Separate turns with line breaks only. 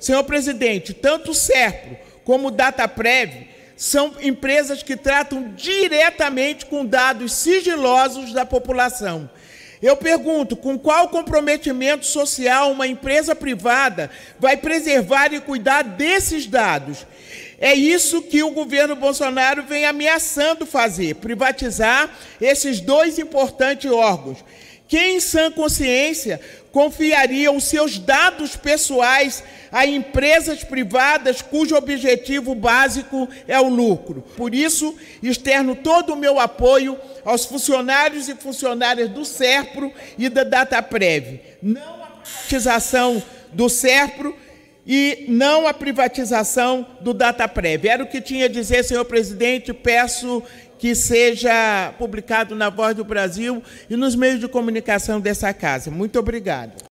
Senhor presidente, tanto o Serpro como o Dataprev são empresas que tratam diretamente com dados sigilosos da população. Eu pergunto, com qual comprometimento social uma empresa privada vai preservar e cuidar desses dados? É isso que o governo Bolsonaro vem ameaçando fazer, privatizar esses dois importantes órgãos. Quem em sã consciência confiaria os seus dados pessoais a empresas privadas cujo objetivo básico é o lucro? Por isso, externo todo o meu apoio aos funcionários e funcionárias do SERPRO e da DataPrev. Não a privatização do SERPRO e não a privatização do DataPrev. Era o que tinha a dizer, senhor presidente. Peço que seja publicado na Voz do Brasil e nos meios de comunicação dessa casa. Muito obrigado.